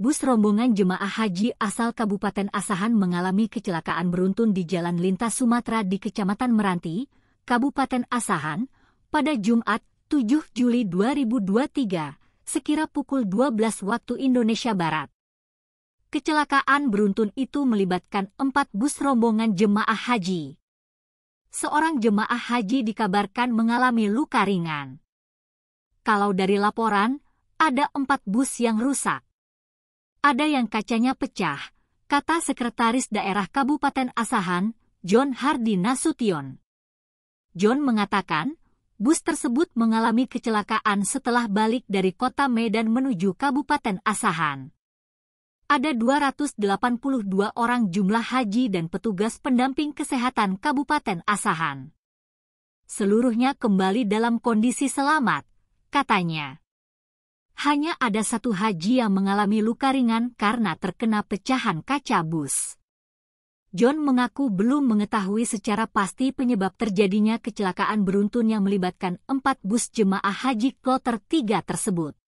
bus rombongan jemaah haji asal Kabupaten Asahan mengalami kecelakaan beruntun di Jalan Lintas Sumatera di Kecamatan Meranti, Kabupaten Asahan, pada Jumat 7 Juli 2023, sekira pukul 12 waktu Indonesia Barat. Kecelakaan beruntun itu melibatkan empat bus rombongan jemaah haji. Seorang jemaah haji dikabarkan mengalami luka ringan. Kalau dari laporan, ada empat bus yang rusak ada yang kacanya pecah, kata Sekretaris Daerah Kabupaten Asahan, John Hardi Nasution. John mengatakan, bus tersebut mengalami kecelakaan setelah balik dari kota Medan menuju Kabupaten Asahan. Ada 282 orang jumlah haji dan petugas pendamping kesehatan Kabupaten Asahan. Seluruhnya kembali dalam kondisi selamat, katanya hanya ada satu haji yang mengalami luka ringan karena terkena pecahan kaca bus. John mengaku belum mengetahui secara pasti penyebab terjadinya kecelakaan beruntun yang melibatkan empat bus jemaah haji kloter tiga tersebut.